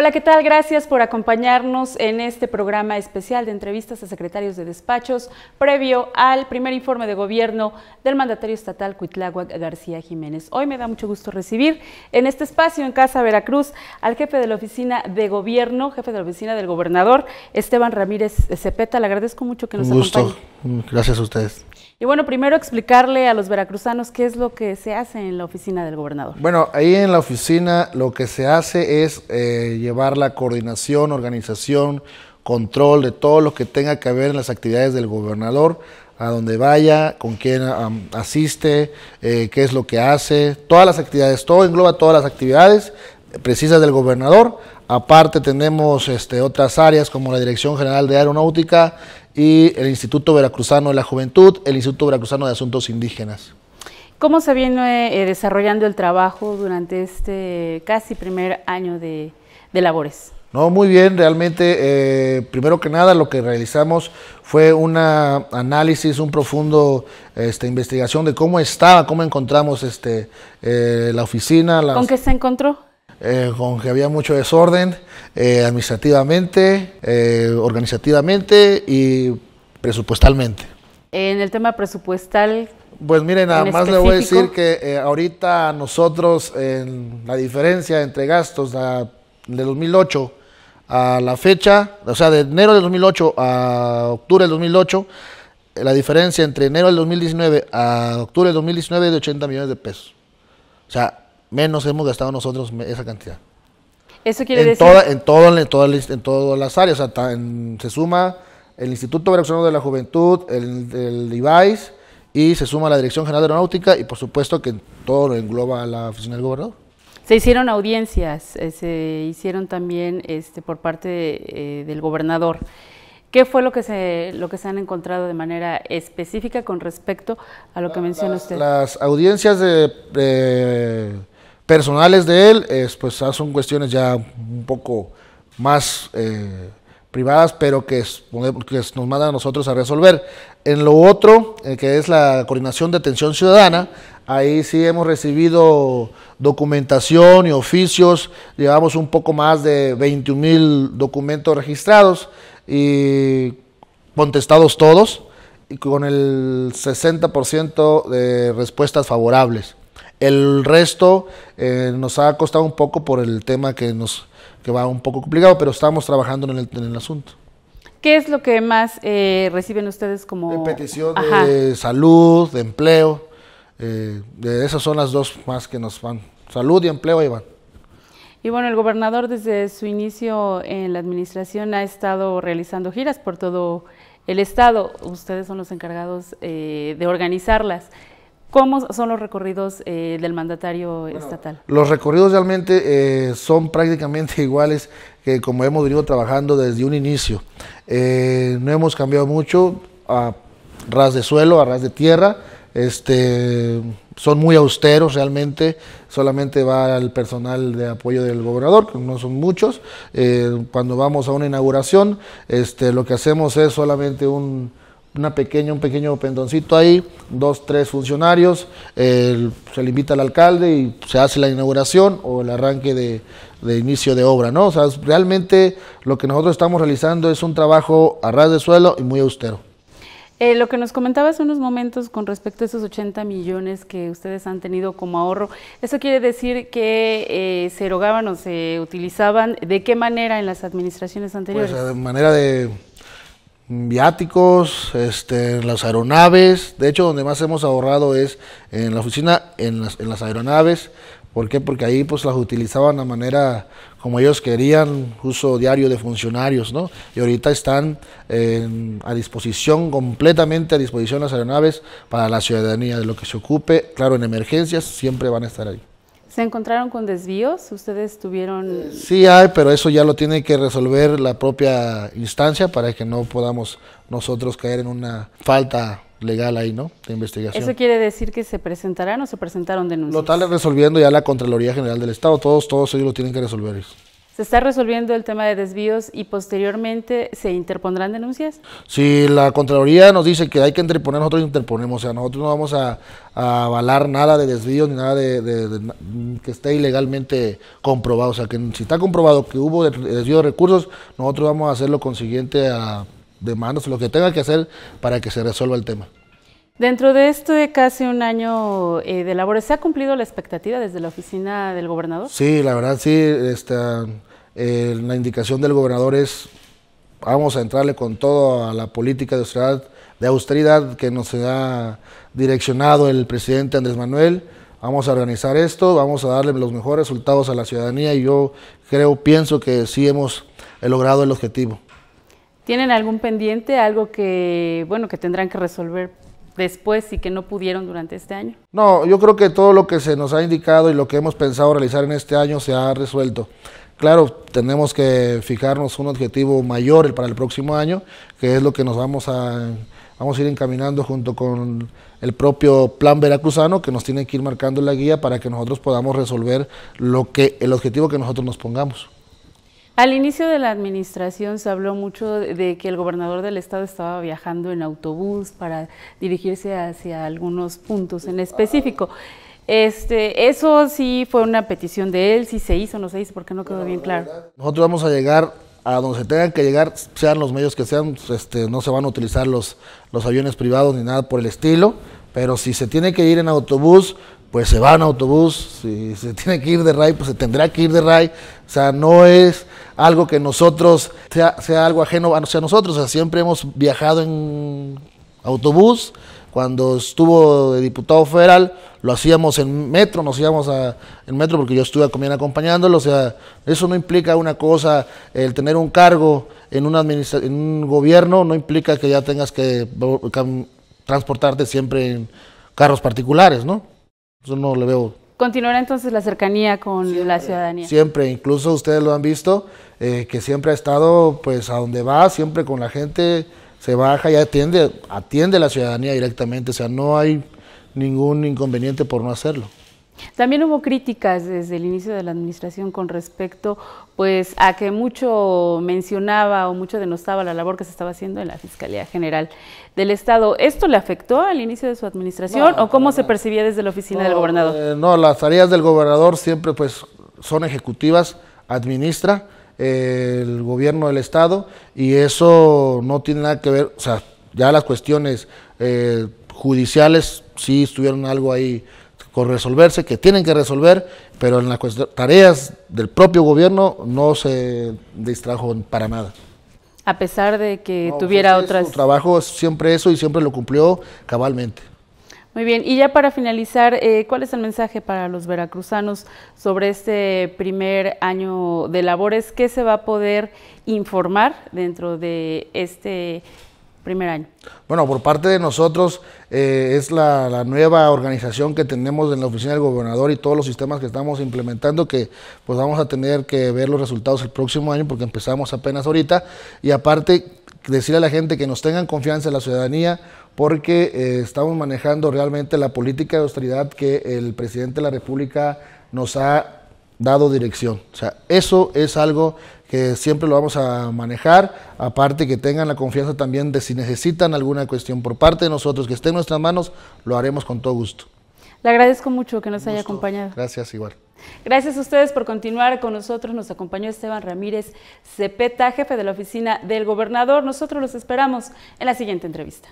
Hola, ¿qué tal? Gracias por acompañarnos en este programa especial de entrevistas a secretarios de despachos previo al primer informe de gobierno del mandatario estatal Cuitláhuac García Jiménez. Hoy me da mucho gusto recibir en este espacio en Casa Veracruz al jefe de la oficina de gobierno, jefe de la oficina del gobernador, Esteban Ramírez Cepeta. Le agradezco mucho que nos Un gusto. Gracias a ustedes. Y bueno, primero explicarle a los veracruzanos qué es lo que se hace en la oficina del gobernador. Bueno, ahí en la oficina lo que se hace es eh, llevar la coordinación, organización, control de todo lo que tenga que ver en las actividades del gobernador, a donde vaya, con quién asiste, eh, qué es lo que hace, todas las actividades, todo engloba todas las actividades eh, precisas del gobernador, Aparte tenemos este, otras áreas como la Dirección General de Aeronáutica y el Instituto Veracruzano de la Juventud, el Instituto Veracruzano de Asuntos Indígenas. ¿Cómo se viene eh, desarrollando el trabajo durante este casi primer año de, labores? No, muy bien, realmente, eh, primero que nada, lo que realizamos fue un análisis, un profundo este, investigación de cómo estaba, cómo encontramos este, eh, la oficina. ¿Con qué se encontró? Eh, con que había mucho desorden eh, administrativamente, eh, organizativamente y presupuestalmente. En el tema presupuestal... Pues miren, nada más le voy a decir que ahorita nosotros en la diferencia entre gastos de 2008 a la fecha, o sea, de enero de 2008 a octubre de 2008, la diferencia entre enero del 2019 a octubre de 2019 es de 80 millones de pesos. O sea, menos hemos gastado nosotros esa cantidad. Eso quiere en decir. en, todo, en, todas las áreas. O sea, se suma el Instituto Veracruzano de la Juventud, el, el y se suma la Dirección General de Aeronáutica, y por supuesto que todo lo engloba la oficina del gobernador. Se hicieron audiencias, eh, se hicieron también este, por parte eh, del gobernador. ¿Qué fue lo que, se, lo que se han encontrado de manera específica con respecto a lo que menciona usted? Las audiencias de personales de él, pues ah, son cuestiones ya un poco más eh, privadas, pero que, es, nos mandan a nosotros a resolver. En lo otro, eh, que es la coordinación de atención ciudadana, ahí sí hemos recibido documentación y oficios, llevamos un poco más de 21 mil documentos registrados y contestados todos, y con el 60% de respuestas favorables. El resto eh, nos ha costado un poco por el tema que nos que va un poco complicado, pero estamos trabajando en el, en el asunto. ¿Qué es lo que más eh, reciben ustedes como... De petición de salud, de empleo. Eh, de esas son las dos más que nos van. Salud y empleo, ahí Y bueno, el gobernador desde su inicio en la administración ha estado realizando giras por todo el Estado. Ustedes son los encargados de organizarlas. ¿Cómo son los recorridos eh, del mandatario estatal? Los recorridos realmente eh, son prácticamente iguales que como hemos venido trabajando desde un inicio. Eh, no hemos cambiado mucho a ras de suelo, a ras de tierra. Este, son muy austeros realmente, solamente va el personal de apoyo del gobernador, que no son muchos. cuando vamos a una inauguración, este, lo que hacemos es solamente un, una pequeña, un pequeño pendoncito ahí, dos, tres funcionarios, se le invita al alcalde y se hace la inauguración o el arranque de, inicio de obra, ¿no? O sea, realmente lo que nosotros estamos realizando es un trabajo a ras de suelo y muy austero. Eh, lo que nos comentaba hace unos momentos con respecto a esos 80 millones que ustedes han tenido como ahorro, ¿eso quiere decir que eh, se erogaban o se utilizaban de qué manera en las administraciones anteriores? Pues de manera de viáticos, este, en las aeronaves. De hecho, donde más hemos ahorrado es en la oficina, en las, aeronaves. ¿Por qué? Porque ahí pues las utilizaban de manera como ellos querían, uso diario de funcionarios, ¿no? Y ahorita están a disposición, completamente a disposición las aeronaves para la ciudadanía, de lo que se ocupe. Claro, en emergencias siempre van a estar ahí. ¿Se encontraron con desvíos? ¿Ustedes tuvieron...? Sí hay, pero eso ya lo tiene que resolver la propia instancia para que no podamos nosotros caer en una falta legal ahí, ¿no? De investigación. ¿Eso quiere decir que se presentarán o se presentaron denuncias? Lo están resolviendo ya la Contraloría General del Estado. Todos, todos ellos lo tienen que resolver. ¿Se está resolviendo el tema de desvíos y posteriormente se interpondrán denuncias? Si la Contraloría nos dice que hay que interponer, nosotros interponemos. O sea, nosotros no vamos a, avalar nada de desvíos ni nada de, que esté ilegalmente comprobado. O sea, que si está comprobado que hubo desvío de recursos, nosotros vamos a hacer lo consiguiente a demandas, lo que tenga que hacer para que se resuelva el tema. Dentro de esto de casi un año eh, de labores, ¿se ha cumplido la expectativa desde la oficina del gobernador? Sí, la verdad sí. Este, eh, la indicación del gobernador es, vamos a entrarle con todo a la política de austeridad, de austeridad que nos ha direccionado el presidente Andrés Manuel. Vamos a organizar esto, vamos a darle los mejores resultados a la ciudadanía y yo creo, pienso que sí hemos eh, logrado el objetivo. ¿Tienen algún pendiente, algo que, bueno, que tendrán que resolver después y que no pudieron durante este año? No, yo creo que todo lo que se nos ha indicado y lo que hemos pensado realizar en este año se ha resuelto. Claro, tenemos que fijarnos un objetivo mayor para el próximo año, que es lo que nos vamos a, vamos a ir encaminando junto con el propio plan veracruzano, que nos tiene que ir marcando la guía para que nosotros podamos resolver lo que, el objetivo que nosotros nos pongamos. Al inicio de la administración se habló mucho de que el gobernador del estado estaba viajando en autobús para dirigirse hacia algunos puntos en específico. Este, eso sí fue una petición de él, si se hizo o no se hizo, porque no quedó bien claro. Nosotros vamos a llegar a donde se tengan que llegar, sean los medios que sean, este, no se van a utilizar los, los aviones privados ni nada por el estilo, pero si se tiene que ir en autobús, pues se va en autobús, si se tiene que ir de RAI, pues se tendrá que ir de RAI, o sea, no es algo que nosotros, sea, algo ajeno a, nosotros. O sea, siempre hemos viajado en autobús, cuando estuvo de diputado federal, lo hacíamos en metro, nos íbamos a, en metro porque yo estuve también acompañándolo, o sea, eso no implica una cosa, el tener un cargo en, una en un gobierno no implica que ya tengas que transportarte siempre en carros particulares, ¿no? Eso no le veo Continuará entonces la cercanía con la ciudadanía. Siempre, incluso ustedes lo han visto, eh, que siempre ha estado pues a donde va, siempre con la gente, se baja y atiende, atiende la ciudadanía directamente, o sea, no hay ningún inconveniente por no hacerlo. También hubo críticas desde el inicio de la administración con respecto pues, a que mucho mencionaba o mucho denostaba la labor que se estaba haciendo en la Fiscalía General del Estado. ¿Esto le afectó al inicio de su administración o cómo se percibía desde la oficina del gobernador? Eh, no, las tareas del gobernador siempre pues, son ejecutivas, administra eh, el gobierno del Estado y eso no tiene nada que ver, o sea, ya las cuestiones eh, judiciales sí estuvieron algo ahí con resolverse, que tienen que resolver, pero en las tareas del propio gobierno no se distrajo para nada. A pesar de que pues tuviera otras... Su trabajo siempre eso y siempre lo cumplió cabalmente. Muy bien, y ya para finalizar, eh, ¿cuál es el mensaje para los veracruzanos sobre este primer año de labores? ¿Qué se va a poder informar dentro de este primer año. Bueno, por parte de nosotros eh, es la, nueva organización que tenemos en la oficina del gobernador y todos los sistemas que estamos implementando que pues vamos a tener que ver los resultados el próximo año porque empezamos apenas ahorita y aparte decirle a la gente que nos tengan confianza en la ciudadanía porque eh, estamos manejando realmente la política de austeridad que el presidente de la República nos ha dado dirección. O sea, eso es algo que siempre lo vamos a manejar, aparte que tengan la confianza también de si necesitan alguna cuestión por parte de nosotros que esté en nuestras manos, lo haremos con todo gusto. Le agradezco mucho que nos haya acompañado. Gracias, igual. Gracias a ustedes por continuar con nosotros. Nos acompañó Esteban Ramírez Cepeta, jefe de la oficina del gobernador. Nosotros los esperamos en la siguiente entrevista.